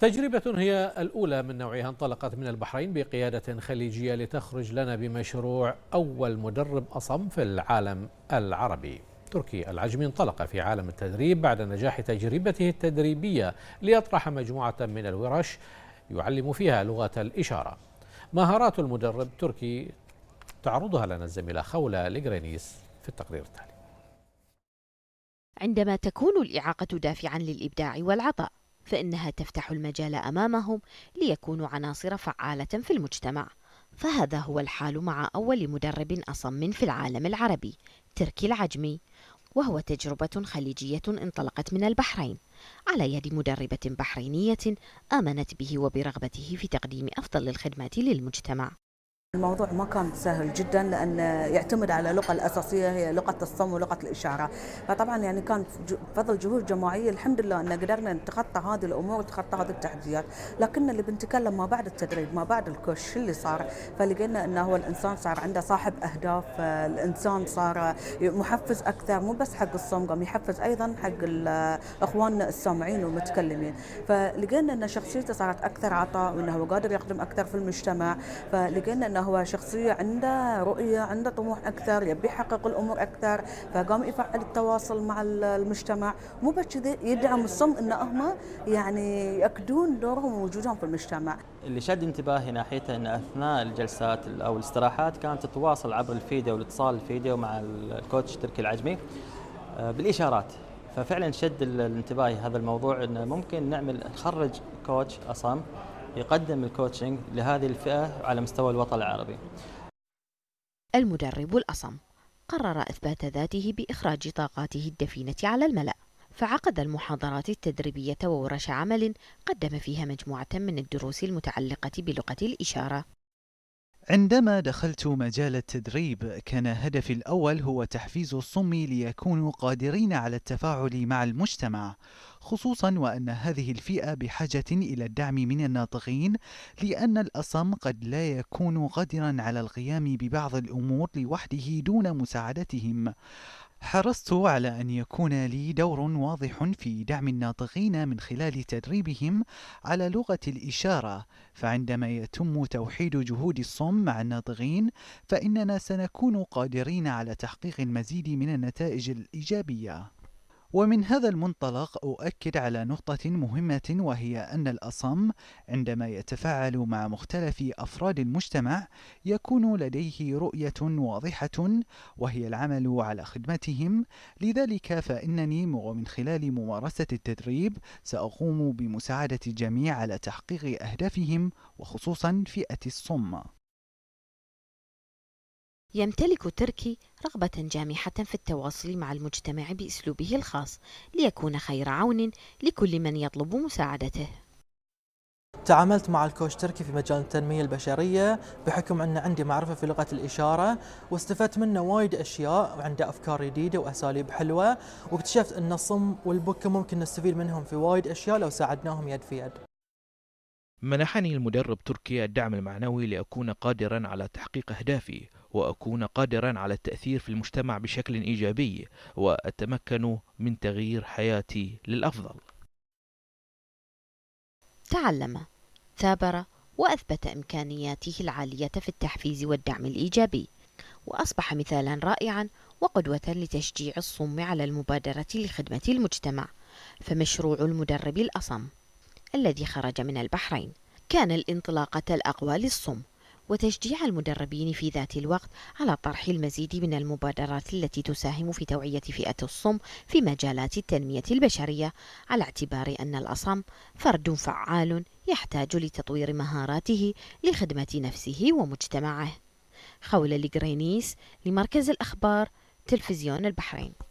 تجربة هي الأولى من نوعها انطلقت من البحرين بقيادة خليجية لتخرج لنا بمشروع أول مدرب أصم في العالم العربي تركي العجمي انطلق في عالم التدريب بعد نجاح تجربته التدريبية ليطرح مجموعة من الورش يعلم فيها لغة الإشارة مهارات المدرب تركي تعرضها لنا الزميلة خولة لجرينيس في التقرير التالي عندما تكون الإعاقة دافعا للإبداع والعطاء فإنها تفتح المجال أمامهم ليكونوا عناصر فعالة في المجتمع فهذا هو الحال مع أول مدرب أصم في العالم العربي تركي العجمي وهو تجربة خليجية انطلقت من البحرين على يد مدربة بحرينية آمنت به وبرغبته في تقديم أفضل الخدمات للمجتمع الموضوع ما كان سهل جدا لان يعتمد على اللغه الاساسيه هي لغه الصم ولغه الاشاره، فطبعا يعني كان بفضل جهود جماعيه الحمد لله ان قدرنا نتخطى هذه الامور وتخطى هذه التحديات، لكن اللي بنتكلم ما بعد التدريب ما بعد الكوش اللي صار فلقينا انه هو الانسان صار عنده صاحب اهداف، الانسان صار محفز اكثر مو بس حق الصم قام يحفز ايضا حق اخواننا السامعين والمتكلمين، فلقينا ان شخصيته صارت اكثر عطاء وانه هو قادر يقدم اكثر في المجتمع، فلقينا انه هو شخصية عنده رؤية عنده طموح أكثر يبي يحقق الأمور أكثر فقام يفعل التواصل مع المجتمع مو بس كذي يدعم الصم أن هم يعني يأكدون دورهم ووجودهم في المجتمع اللي شد انتباهي ناحيته أن أثناء الجلسات أو الاستراحات كانت تتواصل عبر الفيديو والاتصال الفيديو مع الكوتش تركي العجمي آه، بالإشارات ففعلا شد انتباهي هذا الموضوع أنه ممكن نعمل نخرج كوتش أصم يقدم الكوتشنج لهذه الفئة على مستوى الوطن العربي المدرب الأصم قرر إثبات ذاته بإخراج طاقاته الدفينة على الملأ فعقد المحاضرات التدريبية وورش عمل قدم فيها مجموعة من الدروس المتعلقة بلغة الإشارة عندما دخلت مجال التدريب كان هدفي الأول هو تحفيز الصم ليكونوا قادرين على التفاعل مع المجتمع خصوصا وأن هذه الفئة بحاجة إلى الدعم من الناطقين لأن الأصم قد لا يكون قادرا على القيام ببعض الأمور لوحده دون مساعدتهم حرصت على أن يكون لي دور واضح في دعم الناطقين من خلال تدريبهم على لغة الإشارة، فعندما يتم توحيد جهود الصم مع الناطقين، فإننا سنكون قادرين على تحقيق المزيد من النتائج الإيجابية. ومن هذا المنطلق أؤكد على نقطة مهمة وهي أن الأصم عندما يتفاعل مع مختلف أفراد المجتمع يكون لديه رؤية واضحة وهي العمل على خدمتهم لذلك فإنني ومن خلال ممارسة التدريب سأقوم بمساعدة الجميع على تحقيق أهدافهم وخصوصا فئة الصم يمتلك تركي رغبة جامحة في التواصل مع المجتمع بأسلوبه الخاص ليكون خير عون لكل من يطلب مساعدته تعاملت مع الكوش تركي في مجال التنمية البشرية بحكم أن عندي معرفة في لغة الإشارة واستفدت منه وايد أشياء وعنده أفكار جديدة وأساليب حلوة واكتشفت أن الصم والبكة ممكن نستفيد منهم في وايد أشياء لو ساعدناهم يد في يد منحني المدرب تركي الدعم المعنوي لأكون قادرا على تحقيق أهدافي وأكون قادرا على التأثير في المجتمع بشكل إيجابي وأتمكن من تغيير حياتي للأفضل تعلم ثابر وأثبت إمكانياته العالية في التحفيز والدعم الإيجابي وأصبح مثالا رائعا وقدوة لتشجيع الصم على المبادرة لخدمة المجتمع فمشروع المدرب الأصم الذي خرج من البحرين كان الانطلاقة الأقوى للصم وتشجيع المدربين في ذات الوقت على طرح المزيد من المبادرات التي تساهم في توعية فئة الصم في مجالات التنمية البشرية على اعتبار أن الأصم فرد فعال يحتاج لتطوير مهاراته لخدمة نفسه ومجتمعه خولة لجرينيس لمركز الأخبار تلفزيون البحرين